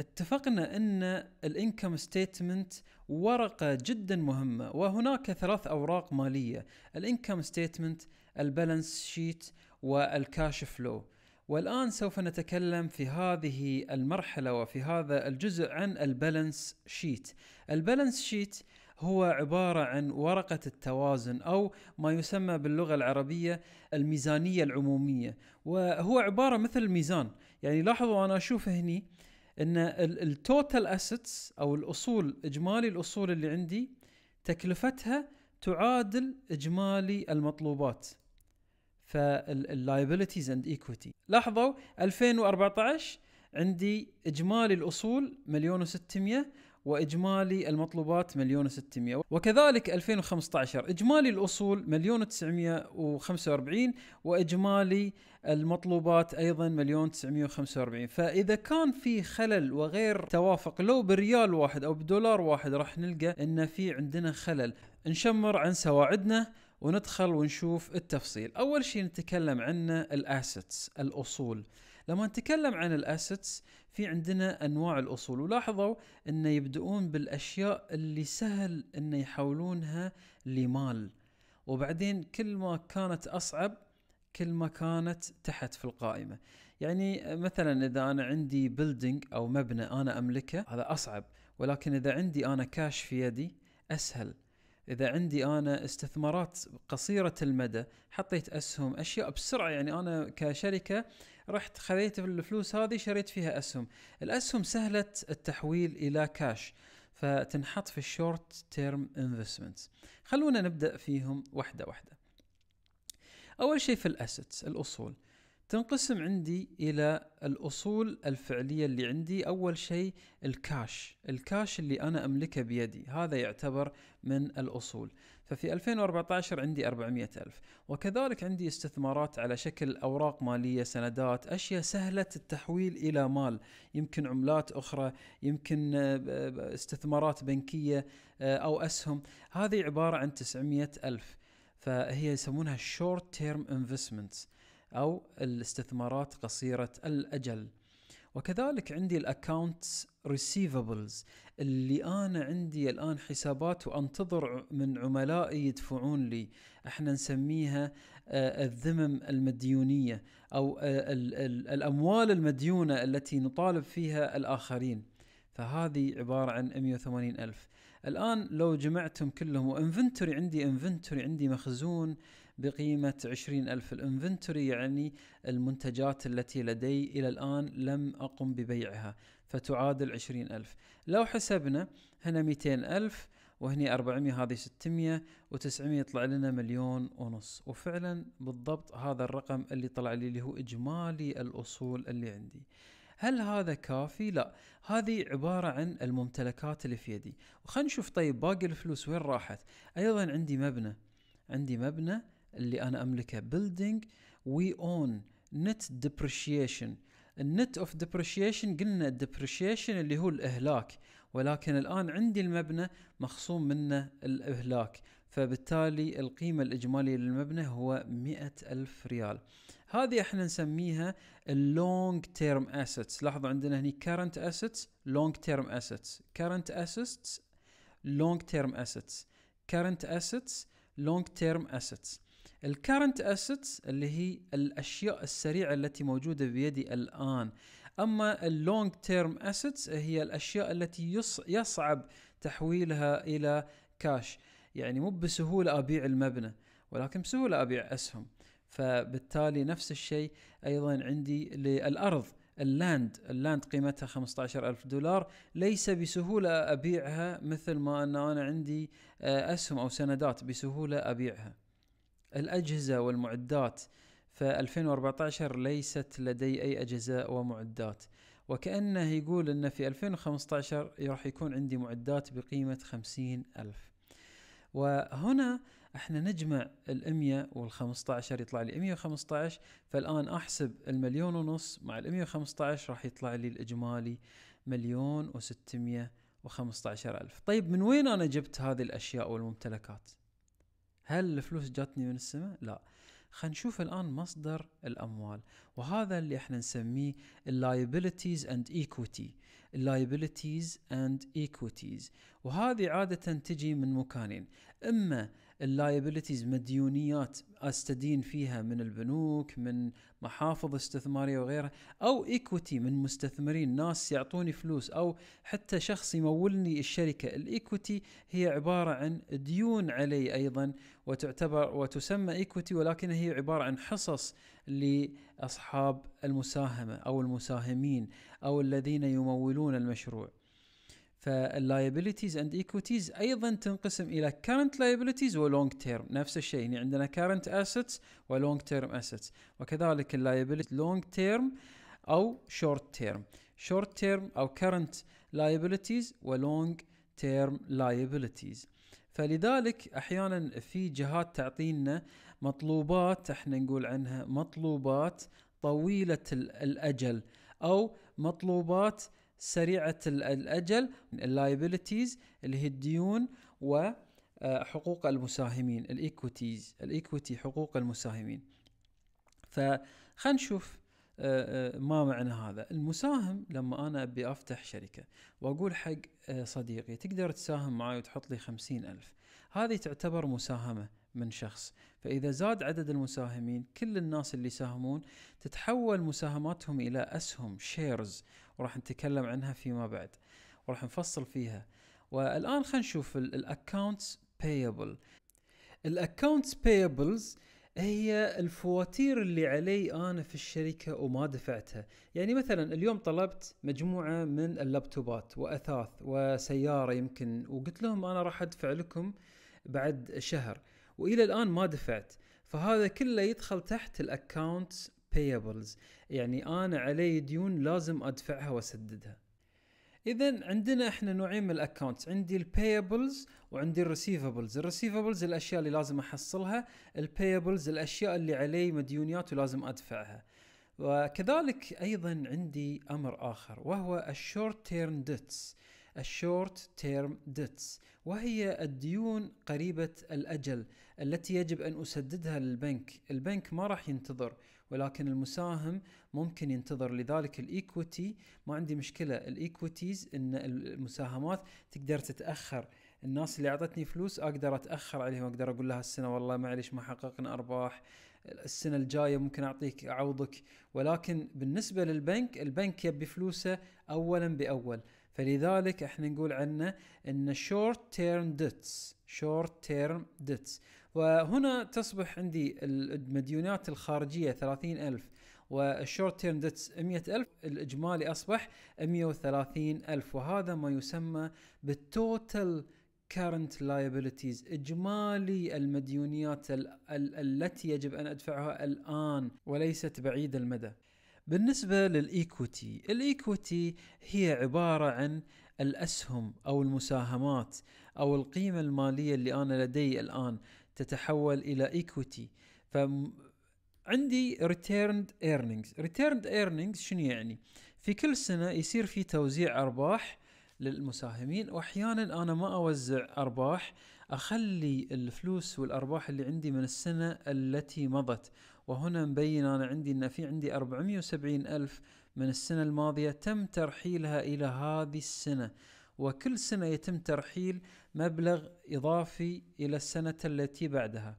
اتفقنا ان الانكم ستيتمنت ورقه جدا مهمه وهناك ثلاث اوراق ماليه الانكم ستيتمنت البالانس شيت والكاش فلو والان سوف نتكلم في هذه المرحله وفي هذا الجزء عن البالانس شيت البالانس شيت هو عبارة عن ورقة التوازن أو ما يسمى باللغة العربية الميزانية العمومية وهو عبارة مثل الميزان يعني لاحظوا أنا أشوف هني ان التوتال اسيتس او الاصول اجمالي الاصول اللي عندي تكلفتها تعادل اجمالي المطلوبات فاللايبيلتيز اند ايكويتي لاحظوا 2014 عندي اجمالي الاصول مليون و600 واجمالي المطلوبات مليون و600 وكذلك 2015 اجمالي الاصول مليون و945 واجمالي المطلوبات ايضا مليون 945 فاذا كان في خلل وغير توافق لو بريال واحد او بدولار واحد راح نلقى ان في عندنا خلل نشمر عن سواعدنا وندخل ونشوف التفصيل اول شيء نتكلم عنه الاسيتس الاصول لما نتكلم عن الاسيتس في عندنا انواع الاصول ولاحظوا ان يبدؤون بالاشياء اللي سهل ان يحولونها لمال وبعدين كل ما كانت اصعب كل ما كانت تحت في القائمه يعني مثلا اذا انا عندي بيلدينج او مبنى انا املكه هذا اصعب ولكن اذا عندي انا كاش في يدي اسهل اذا عندي انا استثمارات قصيره المدى حطيت اسهم اشياء بسرعه يعني انا كشركه رحت خذيت الفلوس هذه شريت فيها اسهم الاسهم سهله التحويل الى كاش فتنحط في الشورت تيرم انفستمنت خلونا نبدا فيهم واحده واحده اول شيء في الاسيتس الاصول تنقسم عندي إلى الأصول الفعلية اللي عندي أول شيء الكاش الكاش اللي أنا أملكه بيدي هذا يعتبر من الأصول ففي 2014 عندي 400 ألف وكذلك عندي استثمارات على شكل أوراق مالية سندات أشياء سهلة التحويل إلى مال يمكن عملات أخرى يمكن آه، استثمارات بنكية آه، أو أسهم هذه عبارة عن 900 ألف فهي يسمونها short term investments أو الاستثمارات قصيرة الأجل وكذلك عندي الاكونتس ريسيفبلز اللي انا عندي الان حسابات وانتظر من عملائي يدفعون لي احنا نسميها آه، الذمم المديونيه او آه، الاموال المديونه التي نطالب فيها الاخرين فهذه عبارة عن 180 ألف الآن لو جمعتهم كلهم وانفنتوري عندي انفنتوري عندي مخزون بقيمة 20 ألف الانفنتوري يعني المنتجات التي لدي إلى الآن لم أقم ببيعها فتعادل 20 ألف لو حسبنا هنا 200 ألف وهني 400 هذه 600 و900 يطلع لنا مليون ونص وفعلا بالضبط هذا الرقم اللي طلع لي اللي هو إجمالي الأصول اللي عندي هل هذا كافي؟ لا هذه عبارة عن الممتلكات اللي في يدي وخلينا نشوف طيب باقي الفلوس وين راحت أيضا عندي مبنى عندي مبنى اللي انا املكه building we own net depreciation النت اوف ديبريشيشن قلنا الديبريشيشن اللي هو الاهلاك ولكن الان عندي المبنى مخصوم منه الاهلاك فبالتالي القيمة الإجمالية للمبنى هو مئة ألف ريال هذه احنا نسميها اللونج تيرم assets لاحظوا عندنا هني current assets long term assets current assets long term assets current assets long term assets الكارنت اسيتس اللي هي الاشياء السريعه التي موجوده بيدي الان اما اللونج تيرم اسيتس هي الاشياء التي يصعب تحويلها الى كاش يعني مو بسهوله ابيع المبنى ولكن بسهوله ابيع اسهم فبالتالي نفس الشيء ايضا عندي للارض اللاند اللاند قيمتها 15000 دولار ليس بسهولة أبيعها مثل ما أن أنا عندي آه، أسهم أو سندات بسهولة أبيعها الأجهزة والمعدات ف 2014 ليست لدي أي أجهزة ومعدات وكأنه يقول أن في 2015 راح يكون عندي معدات بقيمة خمسين ألف وهنا احنا نجمع ال 100 وال 15 يطلع لي 115 فالان احسب المليون ونص مع ال 115 راح يطلع لي الاجمالي مليون و 615 الف طيب من وين انا جبت هذه الاشياء والممتلكات هل الفلوس جاتني من السماء؟ لا خلينا نشوف الآن مصدر الأموال وهذا اللي احنا نسميه liabilities اند ايكويتي liabilities and equities وهذه عادة تجي من مكانين اما اللايبلتيز مديونيات استدين فيها من البنوك من محافظ استثمارية وغيرها او ايكوتي من مستثمرين ناس يعطوني فلوس او حتى شخص يمولني الشركة الايكوتي هي عبارة عن ديون علي ايضا وتعتبر وتسمى ايكوتي ولكن هي عبارة عن حصص لاصحاب المساهمة او المساهمين او الذين يمولون المشروع فاللايبيليتيز اند ايكويتيز ايضا تنقسم الى كارنت لايبيليتيز ولونج تيرم نفس الشيء يعني عندنا كارنت اسيتس ولونج تيرم اسيتس وكذلك اللايبيليتي لونج تيرم او شورت تيرم شورت تيرم او كارنت لايبيليتيز ولونج تيرم لايبيليتيز فلذلك احيانا في جهات تعطينا مطلوبات احنا نقول عنها مطلوبات طويله الاجل او مطلوبات سريعة الأجل اللايبيلتيز اللي هي الديون وحقوق المساهمين الايكوتيز الايكوتي حقوق المساهمين فخلينا نشوف آه، آه، ما معنى هذا المساهم لما أنا أبي أفتح شركة وأقول حق آه، صديقي تقدر تساهم معي وتحط لي خمسين ألف هذه تعتبر مساهمة من شخص فإذا زاد عدد المساهمين كل الناس اللي يساهمون تتحول مساهماتهم إلى أسهم شيرز وراح نتكلم عنها فيما بعد وراح نفصل فيها والان خلينا نشوف الاكونتس بايبل الاكونتس بايبلز هي الفواتير اللي علي انا في الشركه وما دفعتها يعني مثلا اليوم طلبت مجموعه من اللابتوبات واثاث وسياره يمكن وقلت لهم انا راح ادفع لكم بعد شهر والى الان ما دفعت فهذا كله يدخل تحت الاكونتس payables يعني انا علي ديون لازم ادفعها واسددها اذا عندنا احنا نوعين من الاكونتس عندي البيبلز وعندي الريسيفبلز الريسيفبلز الاشياء اللي لازم احصلها البيبلز الاشياء اللي علي مديونيات ولازم ادفعها وكذلك ايضا عندي امر اخر وهو الشورت تيرم ديتس الشورت تيرم ديتس وهي الديون قريبة الأجل التي يجب أن أسددها للبنك البنك ما راح ينتظر ولكن المساهم ممكن ينتظر لذلك الايكوتي ما عندي مشكله الايكوتيز ان المساهمات تقدر تتاخر الناس اللي اعطتني فلوس اقدر اتاخر عليهم اقدر اقول لها السنه والله معلش ما حققنا ارباح السنه الجايه ممكن اعطيك اعوضك ولكن بالنسبه للبنك البنك يبي فلوسه اولا باول فلذلك احنا نقول عنه ان short term debts short term debts وهنا تصبح عندي المديونات الخارجية 30000 والشورت تيرم ديتس 100000 الإجمالي أصبح 130000 وهذا ما يسمى بالتوتال current liabilities إجمالي المديونيات ال ال التي يجب أن أدفعها الآن وليست بعيد المدى بالنسبة للإيكوتي الإيكوتي هي عبارة عن الأسهم أو المساهمات أو القيمة المالية اللي أنا لدي الآن تتحول الى ايكويتي ف عندي ريتيرند ايرنينجز ريتيرند ايرنينجز شنو يعني في كل سنه يصير في توزيع ارباح للمساهمين واحيانا انا ما اوزع ارباح اخلي الفلوس والارباح اللي عندي من السنه التي مضت وهنا مبين انا عندي ان في عندي 470 الف من السنه الماضيه تم ترحيلها الى هذه السنه وكل سنة يتم ترحيل مبلغ إضافي إلى السنة التي بعدها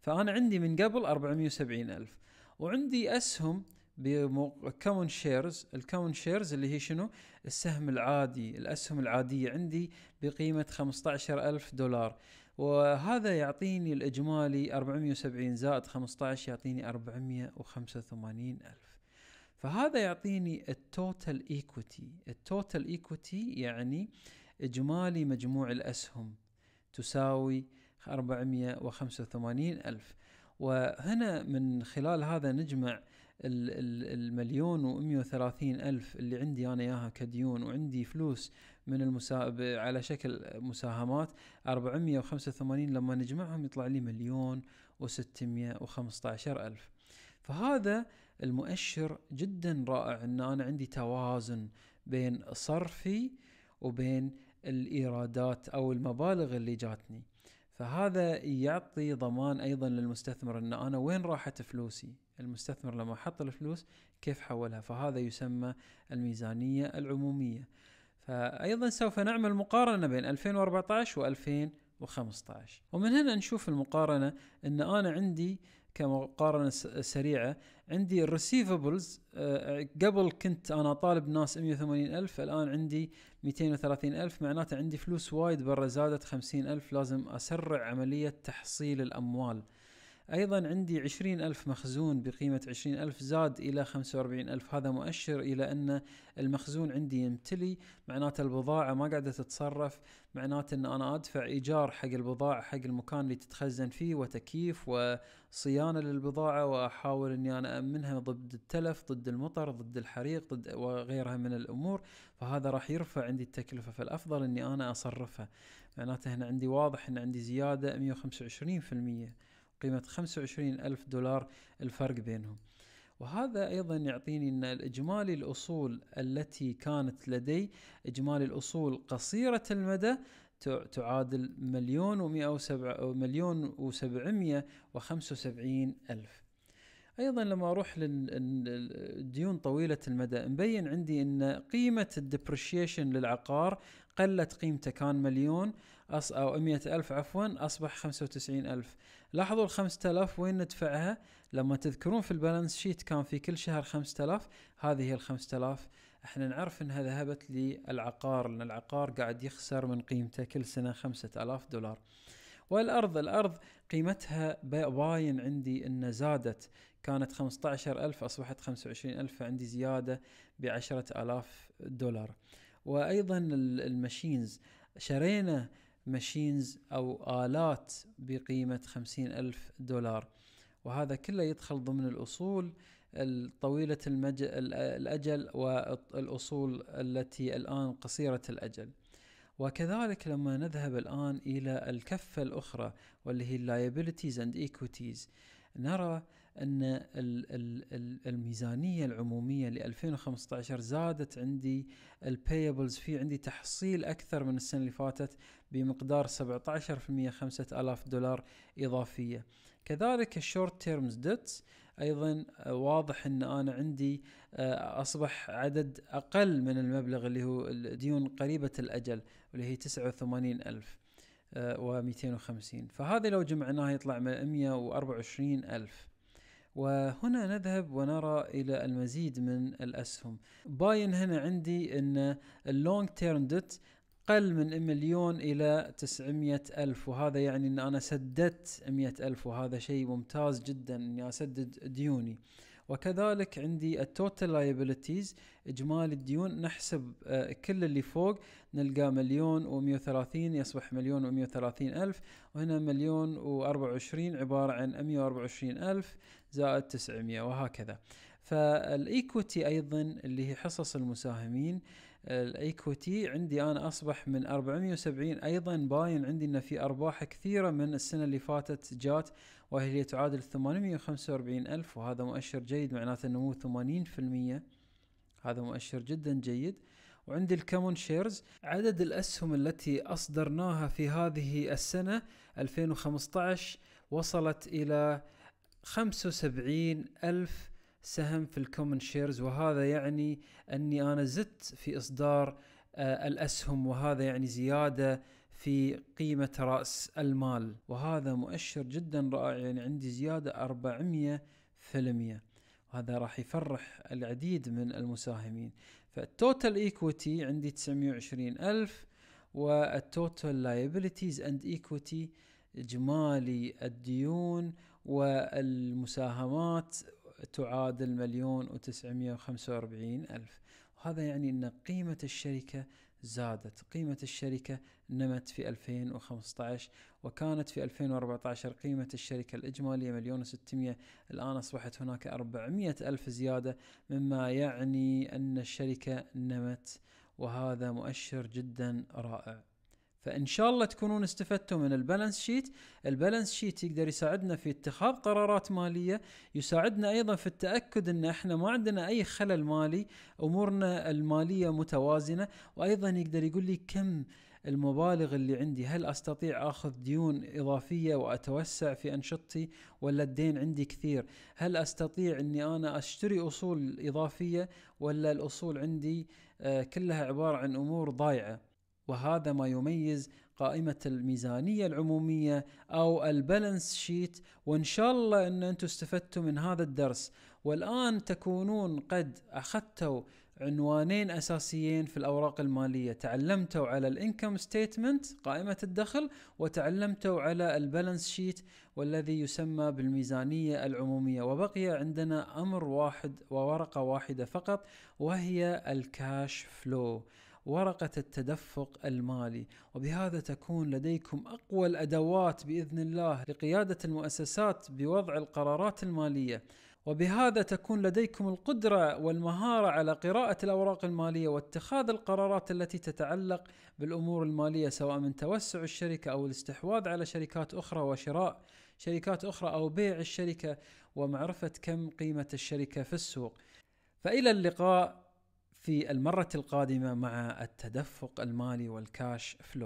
فأنا عندي من قبل 470 ألف وعندي أسهم بكون شيرز الكون شيرز اللي هي شنو السهم العادي الأسهم العادية عندي بقيمة 15 ألف دولار وهذا يعطيني الإجمالي 470 زائد 15 يعطيني 485 ألف فهذا يعطيني التوتال ايكوتي التوتال ايكوتي يعني اجمالي مجموع الاسهم تساوي 485 ألف وهنا من خلال هذا نجمع المليون و130 ألف اللي عندي أنا إياها كديون وعندي فلوس من المسا... على شكل مساهمات 485 لما نجمعهم يطلع لي مليون و615 ألف فهذا المؤشر جدا رائع ان انا عندي توازن بين صرفي وبين الايرادات او المبالغ اللي جاتني فهذا يعطي ضمان ايضا للمستثمر ان انا وين راحت فلوسي المستثمر لما حط الفلوس كيف حولها فهذا يسمى الميزانية العمومية فأيضا سوف نعمل مقارنة بين 2014 و 2015 ومن هنا نشوف المقارنة أن أنا عندي كمقارنه سريعه عندي الريسيفبلز آه، قبل كنت انا طالب ناس 180 الف الان عندي 230 الف معناته عندي فلوس وايد برا زادت 50 الف لازم اسرع عمليه تحصيل الاموال أيضا عندي عشرين ألف مخزون بقيمة عشرين ألف زاد إلى خمسة وأربعين ألف هذا مؤشر إلى أن المخزون عندي يمتلي معناته البضاعة ما قاعدة تتصرف معناته أن أنا أدفع إيجار حق البضاعة حق المكان اللي تتخزن فيه وتكييف وصيانة للبضاعة وأحاول أني أنا أمنها ضد التلف ضد المطر ضد الحريق ضد وغيرها من الأمور فهذا راح يرفع عندي التكلفة فالأفضل أني أنا أصرفها معناته هنا عندي واضح أن عندي زيادة 125% بقيمة 25 ألف دولار الفرق بينهم وهذا أيضا يعطيني أن الإجمالي الأصول التي كانت لدي إجمالي الأصول قصيرة المدى تعادل مليون ومئة مليون وسبعمية وخمسة وسبعين ألف ايضا لما اروح للديون طويله المدى مبين عندي ان قيمه الدبريشيشن للعقار قلت قيمته كان مليون أص أو مية ألف عفوا أصبح خمسة ألف لاحظوا ال 5000 وين ندفعها لما تذكرون في البالانس شيت كان في كل شهر 5000 هذه هي ال 5000 احنا نعرف انها ذهبت للعقار لان العقار قاعد يخسر من قيمته كل سنة 5000 دولار والأرض الأرض قيمتها باين عندي أن زادت كانت 15000 أصبحت 25000 فعندي زيادة ب 10000 دولار وأيضا الماشينز شرينا ماشينز أو آلات بقيمة خمسين ألف دولار وهذا كله يدخل ضمن الأصول الطويلة المج... الأجل والأصول التي الآن قصيرة الأجل وكذلك لما نذهب الآن إلى الكفة الأخرى واللي هي liabilities and equities نرى ان الميزانيه العموميه ل 2015 زادت عندي البيبلز في عندي تحصيل اكثر من السنه اللي فاتت بمقدار 17% 5000 دولار اضافيه كذلك الشورت تيرمز ديتس ايضا واضح ان انا عندي آه، اصبح عدد اقل من المبلغ اللي هو الديون قريبه الاجل واللي هي 89000 و250 فهذا لو جمعناها يطلع 124000 الف وهنا نذهب ونرى الى المزيد من الاسهم باين هنا عندي ان اللونج تيرم ديت قل من مليون إلى 900 ألف وهذا يعني أن أنا سددت 100 ألف وهذا شيء ممتاز جدا أني أسدد ديوني وكذلك عندي التوتال لايبيليتيز اجمالي الديون نحسب آه، كل اللي فوق نلقى مليون و130 يصبح مليون و130 الف وهنا مليون و24 عبارة عن 124 الف زائد 900 وهكذا فالايكوتي ايضا اللي هي حصص المساهمين الايكوتي عندي انا اصبح من 470 ايضا باين عندي ان في ارباح كثيره من السنه اللي فاتت جات وهي تعادل 845 ألف وهذا مؤشر جيد معناته نمو 80% هذا مؤشر جدا جيد وعندي الكمون شيرز عدد الأسهم التي أصدرناها في هذه السنة 2015 وصلت إلى 75 ألف سهم في الكومون شيرز وهذا يعني أني أنا زدت في إصدار آه، الأسهم وهذا يعني زيادة في قيمة رأس المال وهذا مؤشر جدا رائع يعني عندي زيادة 400 في وهذا راح يفرح العديد من المساهمين فالتوتال ايكويتي عندي 920 ألف والتوتال لايبلتيز اند ايكويتي اجمالي الديون والمساهمات تعادل مليون وتسعمية وخمسة وأربعين ألف وهذا يعني أن قيمة الشركة زادت قيمة الشركة نمت في 2015 وكانت في 2014 قيمة الشركة الإجمالية مليون و600 الآن أصبحت هناك 400 ألف زيادة مما يعني أن الشركة نمت وهذا مؤشر جدا رائع فان شاء الله تكونون استفدتوا من البالانس شيت البالانس شيت يقدر يساعدنا في اتخاذ قرارات ماليه يساعدنا ايضا في التاكد ان احنا ما عندنا اي خلل مالي امورنا الماليه متوازنه وايضا يقدر يقول لي كم المبالغ اللي عندي هل استطيع اخذ ديون اضافيه واتوسع في انشطتي ولا الدين عندي كثير هل استطيع اني انا اشتري اصول اضافيه ولا الاصول عندي آه، كلها عباره عن امور ضايعه وهذا ما يميز قائمة الميزانية العمومية أو البالانس شيت وإن شاء الله أن أنتم استفدتوا من هذا الدرس والآن تكونون قد أخذتوا عنوانين أساسيين في الأوراق المالية تعلمتوا على الانكم ستيتمنت قائمة الدخل وتعلمتوا على البالانس شيت والذي يسمى بالميزانية العمومية وبقي عندنا أمر واحد وورقة واحدة فقط وهي الكاش فلو ورقة التدفق المالي وبهذا تكون لديكم أقوى الأدوات بإذن الله لقيادة المؤسسات بوضع القرارات المالية وبهذا تكون لديكم القدرة والمهارة على قراءة الأوراق المالية واتخاذ القرارات التي تتعلق بالأمور المالية سواء من توسع الشركة أو الاستحواذ على شركات أخرى وشراء شركات أخرى أو بيع الشركة ومعرفة كم قيمة الشركة في السوق. فإلى اللقاء في المرة القادمة مع التدفق المالي والكاش فلو